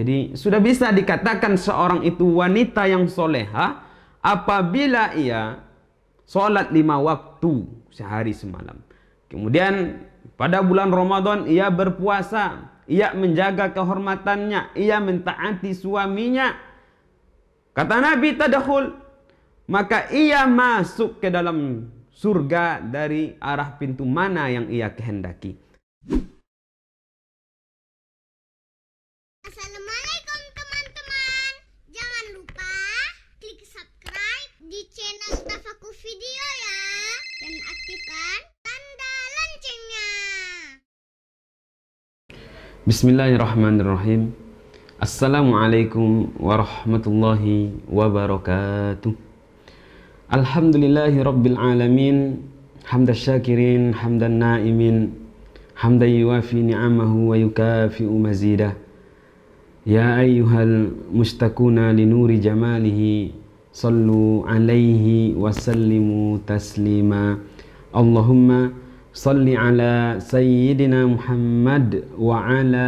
Jadi sudah bisa dikatakan seorang itu wanita yang soleha apabila ia sholat lima waktu sehari semalam. Kemudian pada bulan Ramadan ia berpuasa, ia menjaga kehormatannya, ia mentaati suaminya. Kata Nabi tadahul, maka ia masuk ke dalam surga dari arah pintu mana yang ia kehendaki. Bismillahirrahmanirrahim. Assalamualaikum warahmatullahi wabarakatuh. Alhamdulillahi rabbil alamin. Hamdan syakirin, hamdan naimin. Hamdan yuwafi ni'amahu wa yukafi'u mazidah. Ya ayyuhal mustakuna linuri jamalihi sallu alaihi wa sallimu taslima. Allahumma صل على سيدنا محمد وعلى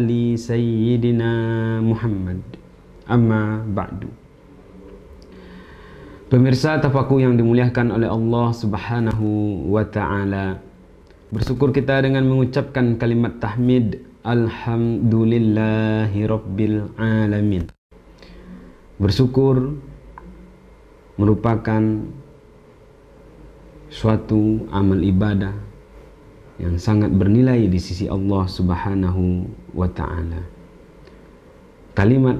آل سيدنا محمد أما بعد. Pemirsa tafaku yang dimuliakan oleh Allah Subhanahu wa taala. Bersyukur kita dengan mengucapkan kalimat tahmid alhamdulillahi rabbil alamin. Bersyukur merupakan suatu amal ibadah yang sangat bernilai di sisi Allah Subhanahu wa taala. Kalimat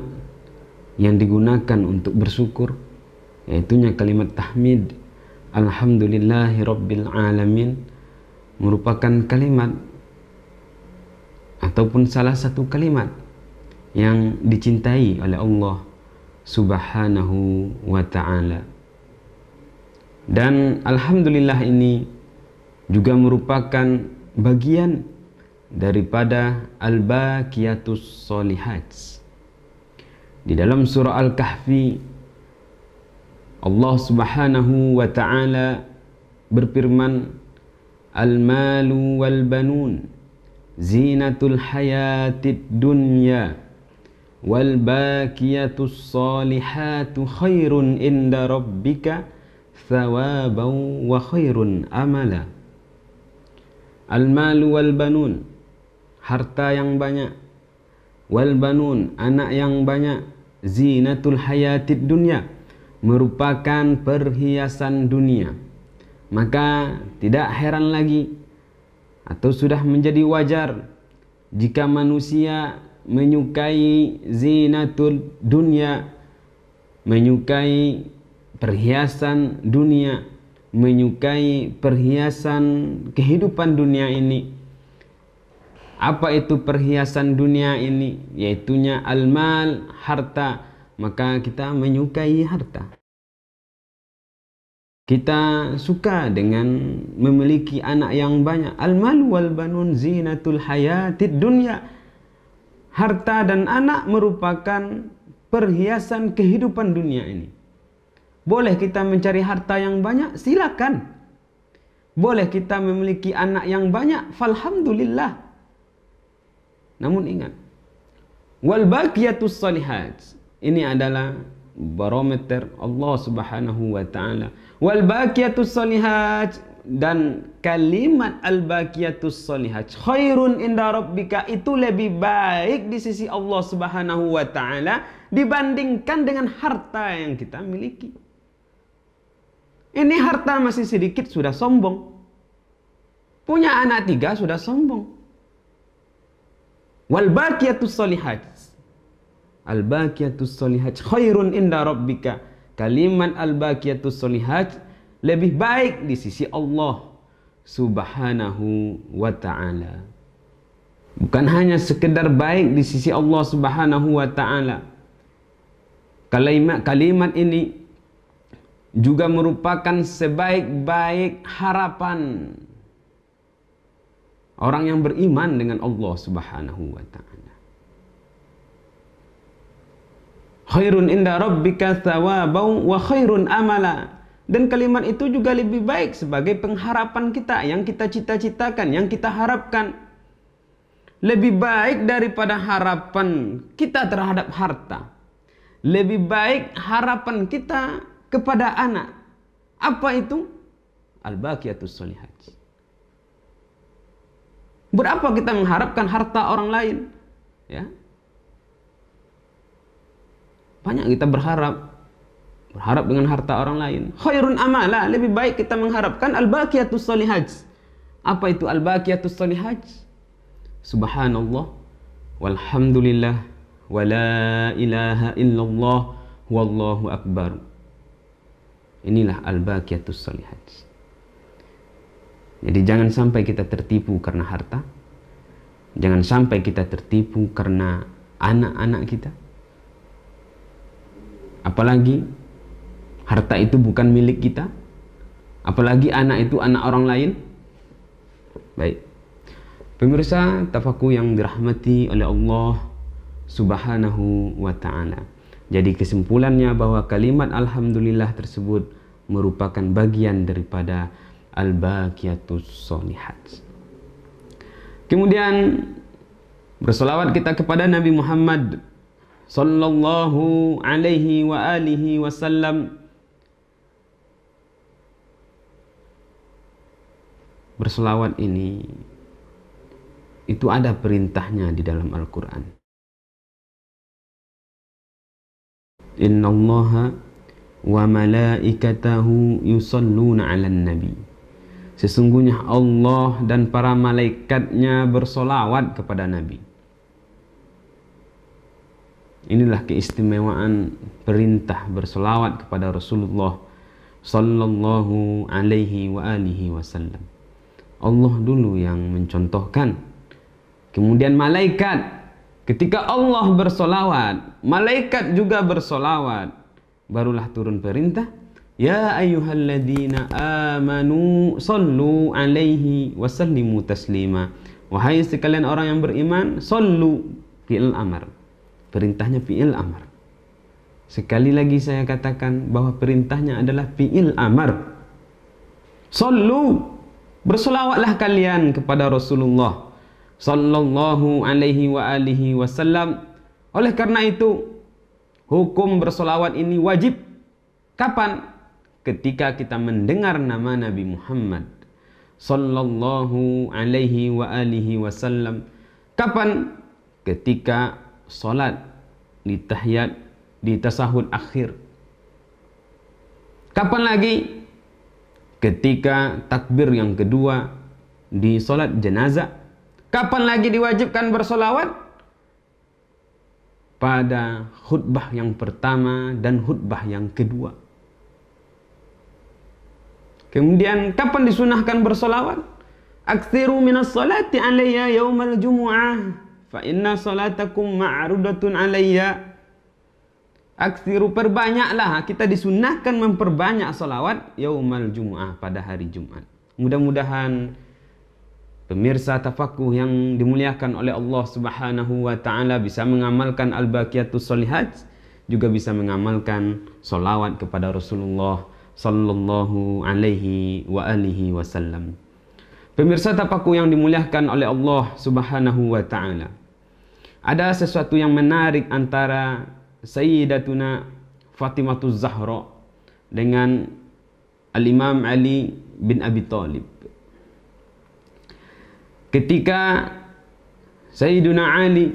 yang digunakan untuk bersyukur yaitunya kalimat tahmid alhamdulillahi alamin merupakan kalimat ataupun salah satu kalimat yang dicintai oleh Allah Subhanahu wa taala. Dan alhamdulillah ini juga merupakan bagian daripada al-baqiyatus solihat. Di dalam surah Al-Kahfi Allah Subhanahu wa taala berfirman Al-malu wal banun zinatul hayatid dunya wal baqiyatus salihatu khairun inda rabbika thawaban wa khairun amala al-malu wal banun harta yang banyak wal banun anak yang banyak zinatul hayatid dunya merupakan perhiasan dunia maka tidak heran lagi atau sudah menjadi wajar jika manusia menyukai zinatul dunia menyukai perhiasan dunia, menyukai perhiasan kehidupan dunia ini. Apa itu perhiasan dunia ini? Yaitunya almal harta. Maka kita menyukai harta. Kita suka dengan memiliki anak yang banyak. Almal wal banun zinatul hayatid dunia. Harta dan anak merupakan perhiasan kehidupan dunia ini. Boleh kita mencari harta yang banyak? Silakan. Boleh kita memiliki anak yang banyak? Falhamdulillah. Namun ingat, wal baqiyatus salihat. Ini adalah barometer Allah Subhanahu wa taala. Wal baqiyatus salihat dan kalimat al baqiyatus salihat khairun inda rabbika itu lebih baik di sisi Allah Subhanahu wa taala dibandingkan dengan harta yang kita miliki. Ini harta masih sedikit sudah sombong. Punya anak tiga sudah sombong. Wal baqiyatus solihat. Al baqiyatus solihat khairun inda rabbika. Kalimat al baqiyatus solihat lebih baik di sisi Allah Subhanahu wa taala. Bukan hanya sekedar baik di sisi Allah Subhanahu wa taala. Kalimat kalimat ini juga merupakan sebaik-baik harapan orang yang beriman dengan Allah Subhanahu wa taala. Khairun inda rabbika thawabau wa khairun amala. Dan kalimat itu juga lebih baik sebagai pengharapan kita yang kita cita-citakan, yang kita harapkan. Lebih baik daripada harapan kita terhadap harta. Lebih baik harapan kita kepada anak. Apa itu? Al-baqiyatus Salihat. Berapa kita mengharapkan harta orang lain? Ya. Banyak kita berharap berharap dengan harta orang lain. Khairun amala, lebih baik kita mengharapkan al-baqiyatus solihat. Apa itu al-baqiyatus solihat? Subhanallah walhamdulillah wala ilaha illallah wallahu akbar. Inilah al-baqiyatus solihat. Jadi jangan sampai kita tertipu karena harta. Jangan sampai kita tertipu karena anak-anak kita. Apalagi harta itu bukan milik kita. Apalagi anak itu anak orang lain. Baik. Pemirsa, tafaku yang dirahmati oleh Allah Subhanahu wa taala. Jadi kesimpulannya bahwa kalimat alhamdulillah tersebut merupakan bagian daripada al-baqiyatus solihat. Kemudian bersolawat kita kepada Nabi Muhammad sallallahu alaihi wa alihi wasallam bersolawat ini itu ada perintahnya di dalam Al-Quran. innallaha wa malaikatahu yusalluna 'alan nabi Sesungguhnya Allah dan para malaikatnya bersolawat kepada Nabi. Inilah keistimewaan perintah bersolawat kepada Rasulullah Sallallahu alaihi wa alihi wasallam. Allah dulu yang mencontohkan. Kemudian malaikat Ketika Allah bersolawat, malaikat juga bersolawat. Barulah turun perintah. Ya ayyuhalladzina amanu sallu alaihi Wasallimu taslima. Wahai sekalian orang yang beriman, sallu fi'il Amr. Perintahnya fi'il Amr. Sekali lagi saya katakan bahwa perintahnya adalah fi'il Amr. Sallu bersolawatlah kalian kepada Rasulullah sallallahu alaihi wa alihi wasallam. Oleh karena itu, hukum bersolawat ini wajib. Kapan? Ketika kita mendengar nama Nabi Muhammad sallallahu alaihi wa alihi wasallam. Kapan? Ketika salat di tahiyat di tasahud akhir. Kapan lagi? Ketika takbir yang kedua di salat jenazah Kapan lagi diwajibkan bersolawat? Pada khutbah yang pertama dan khutbah yang kedua. Kemudian kapan disunahkan bersolawat? Aktsiru minas salati alayya yaumal jumu'ah fa inna salatakum ma'rudatun alayya. Aktsiru perbanyaklah kita disunahkan memperbanyak solawat yaumal jumu'ah pada hari Jumat. Mudah-mudahan Pemirsa tafakuh yang dimuliakan oleh Allah Subhanahu wa taala bisa mengamalkan al-baqiyatus solihat juga bisa mengamalkan solawat kepada Rasulullah sallallahu alaihi wa alihi wasallam. Pemirsa tapaku yang dimuliakan oleh Allah Subhanahu wa taala. Ada sesuatu yang menarik antara Sayyidatuna Fatimah Zahra dengan Al-Imam Ali bin Abi Thalib ketika Sayyiduna Ali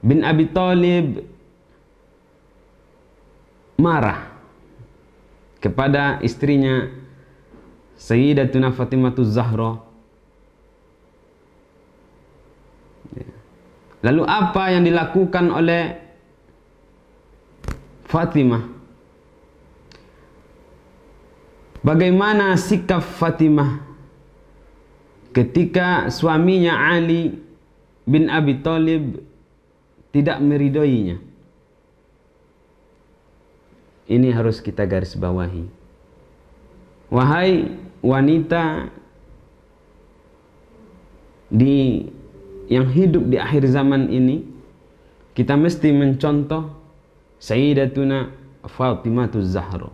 bin Abi Thalib marah kepada istrinya Sayyidatuna Fatimah Zahra Lalu apa yang dilakukan oleh Fatimah? Bagaimana sikap Fatimah ketika suaminya Ali bin Abi Thalib tidak meridoinya. Ini harus kita garis bawahi. Wahai wanita di yang hidup di akhir zaman ini, kita mesti mencontoh Sayyidatuna Fatimatu Zahra.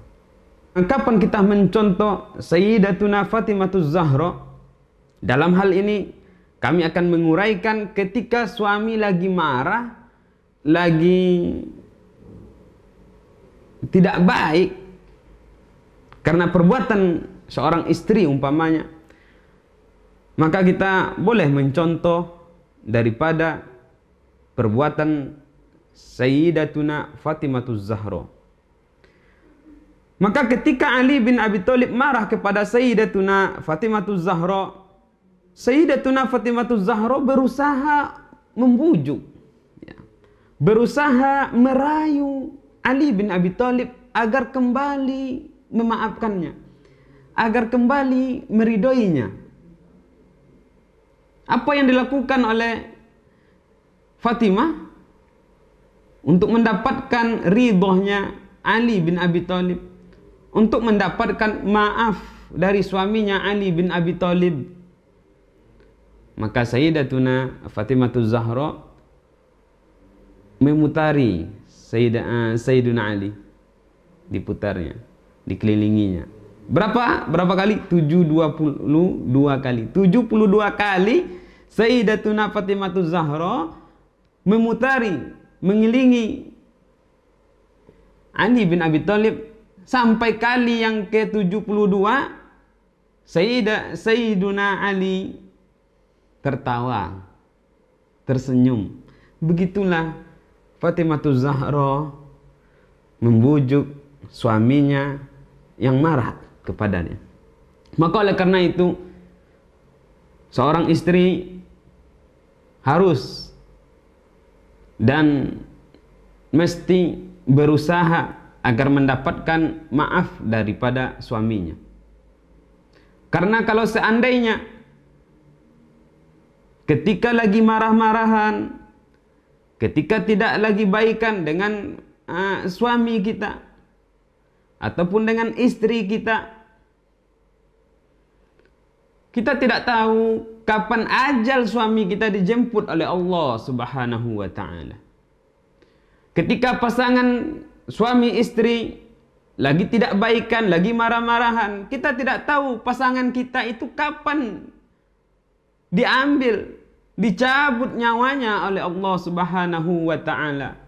Kapan kita mencontoh Sayyidatuna Fatimatu Zahra? Dalam hal ini kami akan menguraikan ketika suami lagi marah, lagi tidak baik karena perbuatan seorang istri umpamanya. Maka kita boleh mencontoh daripada perbuatan Sayyidatuna Fatimatuz Zahra. Maka ketika Ali bin Abi Thalib marah kepada Sayyidatuna Fatimatuz Zahra Sayyidatuna Fatimah Zahra berusaha membujuk, ya. berusaha merayu Ali bin Abi Thalib agar kembali memaafkannya, agar kembali meridoinya. Apa yang dilakukan oleh Fatimah untuk mendapatkan ridhonya Ali bin Abi Thalib, untuk mendapatkan maaf dari suaminya Ali bin Abi Thalib maka Sayyidatuna Fatimah Zahra memutari Sayyidah, eh, Sayyiduna Ali diputarnya, dikelilinginya. Berapa? Berapa kali? 722 kali. 72 kali Sayyidatuna Fatimah Zahra memutari, mengelilingi Ali bin Abi Thalib sampai kali yang ke-72 Sayyidah, Sayyiduna Ali tertawa, tersenyum. Begitulah Fatimah Zahra membujuk suaminya yang marah kepadanya. Maka oleh karena itu seorang istri harus dan mesti berusaha agar mendapatkan maaf daripada suaminya. Karena kalau seandainya ketika lagi marah-marahan, ketika tidak lagi baikan dengan uh, suami kita ataupun dengan istri kita. Kita tidak tahu kapan ajal suami kita dijemput oleh Allah Subhanahu wa taala. Ketika pasangan suami istri lagi tidak baikan, lagi marah-marahan, kita tidak tahu pasangan kita itu kapan diambil dicabut nyawanya oleh Allah Subhanahu wa taala.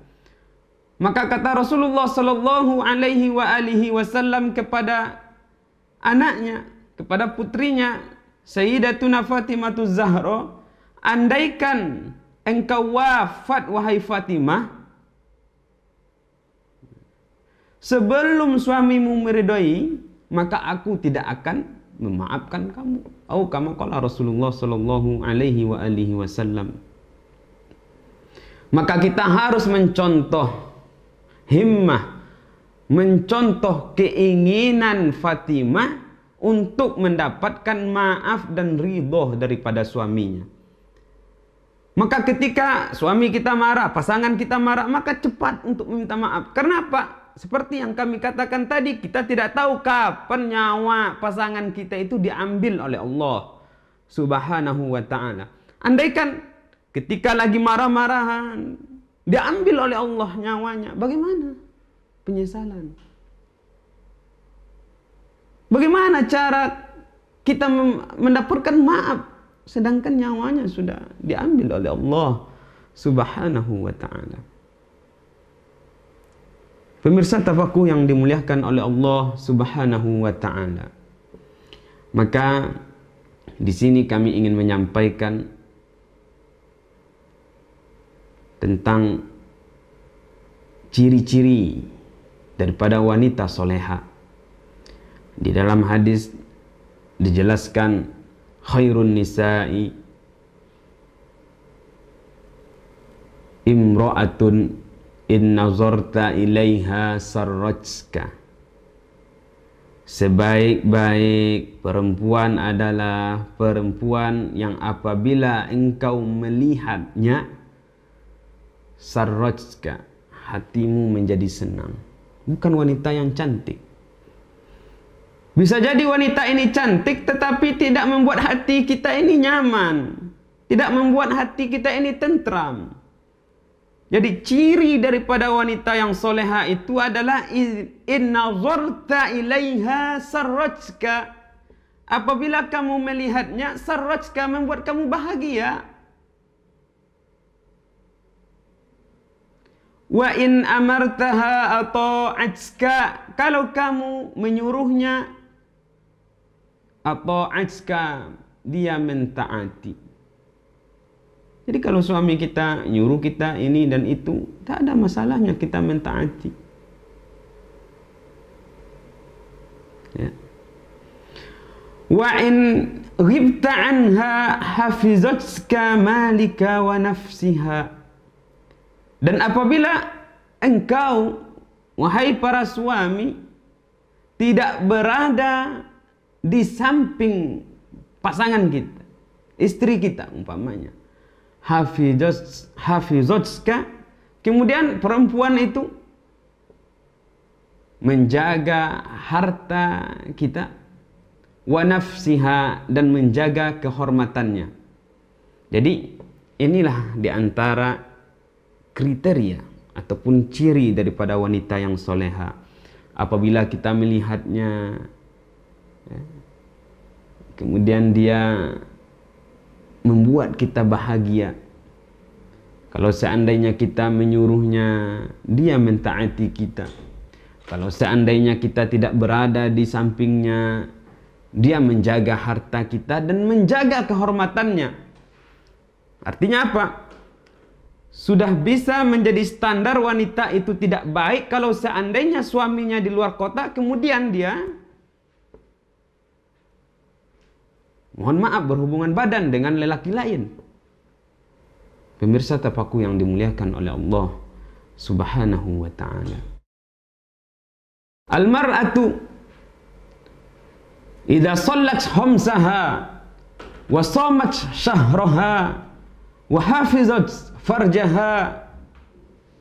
Maka kata Rasulullah sallallahu alaihi wa alihi wasallam kepada anaknya, kepada putrinya Sayyidatuna Fatimatu Zahra, andaikan engkau wafat wahai Fatimah sebelum suamimu meridoi, maka aku tidak akan memaafkan kamu. Au kama qala Rasulullah sallallahu alaihi wa alihi wasallam. Maka kita harus mencontoh himmah, mencontoh keinginan Fatimah untuk mendapatkan maaf dan ridho daripada suaminya. Maka ketika suami kita marah, pasangan kita marah, maka cepat untuk minta maaf. Kenapa? seperti yang kami katakan tadi, kita tidak tahu kapan nyawa pasangan kita itu diambil oleh Allah Subhanahu wa taala. Andaikan ketika lagi marah-marahan diambil oleh Allah nyawanya, bagaimana? Penyesalan. Bagaimana cara kita mendapatkan maaf sedangkan nyawanya sudah diambil oleh Allah Subhanahu wa taala? Pemirsa tafakuh yang dimuliakan oleh Allah Subhanahu wa taala. Maka di sini kami ingin menyampaikan tentang ciri-ciri daripada wanita soleha. Di dalam hadis dijelaskan khairun nisa'i imra'atun in nazarta ilaiha sarrajka Sebaik-baik perempuan adalah perempuan yang apabila engkau melihatnya sarrajka hatimu menjadi senang. Bukan wanita yang cantik. Bisa jadi wanita ini cantik tetapi tidak membuat hati kita ini nyaman. Tidak membuat hati kita ini tentram. Jadi ciri daripada wanita yang soleha itu adalah inna nazarta ilaiha sarajka. Apabila kamu melihatnya, sarajka membuat kamu bahagia. Wa in amartaha ata'atka. Kalau kamu menyuruhnya ata'atka, dia mentaati. Jadi kalau suami kita nyuruh kita ini dan itu, tak ada masalahnya kita mentaati. Ya. Wa in ghibta anha hafizatka malika wa nafsiha. Dan apabila engkau wahai para suami tidak berada di samping pasangan kita, istri kita umpamanya hafizat kemudian perempuan itu menjaga harta kita wa nafsiha dan menjaga kehormatannya jadi inilah diantara kriteria ataupun ciri daripada wanita yang soleha apabila kita melihatnya ya, kemudian dia membuat kita bahagia. Kalau seandainya kita menyuruhnya, dia mentaati kita. Kalau seandainya kita tidak berada di sampingnya, dia menjaga harta kita dan menjaga kehormatannya. Artinya apa? Sudah bisa menjadi standar wanita itu tidak baik kalau seandainya suaminya di luar kota kemudian dia mohon maaf berhubungan badan dengan lelaki lain. Pemirsa tapaku yang dimuliakan oleh Allah Subhanahu wa taala. Al-mar'atu idza sallat khamsaha wa shamat shahraha wa hafizat farjaha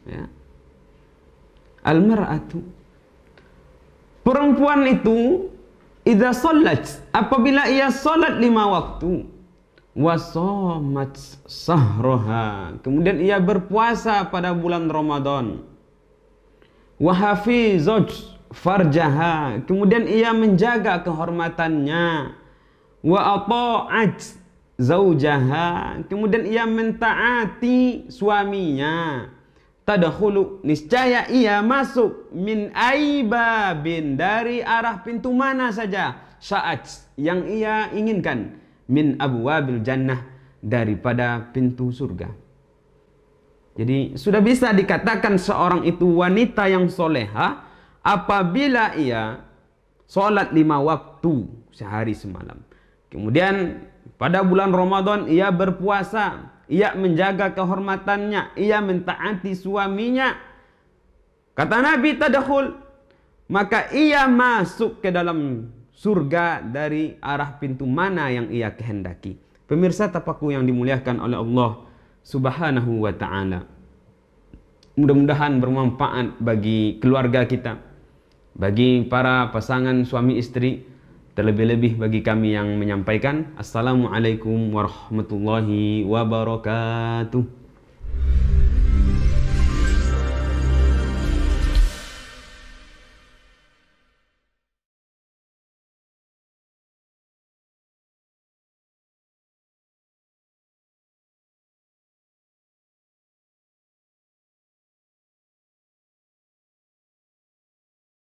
ya. Al-mar'atu perempuan itu Idza sallat apabila ia salat lima waktu wasomat sahroha kemudian ia berpuasa pada bulan Ramadan wahafizot farjaha kemudian ia menjaga kehormatannya wa ata'at zaujaha kemudian ia mentaati suaminya tadahulu niscaya ia masuk min aibabin dari arah pintu mana saja saat yang ia inginkan min abwabil jannah daripada pintu surga jadi sudah bisa dikatakan seorang itu wanita yang soleha apabila ia sholat lima waktu sehari semalam kemudian pada bulan Ramadan ia berpuasa ia menjaga kehormatannya, ia mentaati suaminya. Kata Nabi tadahul, maka ia masuk ke dalam surga dari arah pintu mana yang ia kehendaki. Pemirsa tapaku yang dimuliakan oleh Allah Subhanahu wa taala. Mudah-mudahan bermanfaat bagi keluarga kita, bagi para pasangan suami istri, Terlebih-lebih bagi kami yang menyampaikan Assalamualaikum warahmatullahi wabarakatuh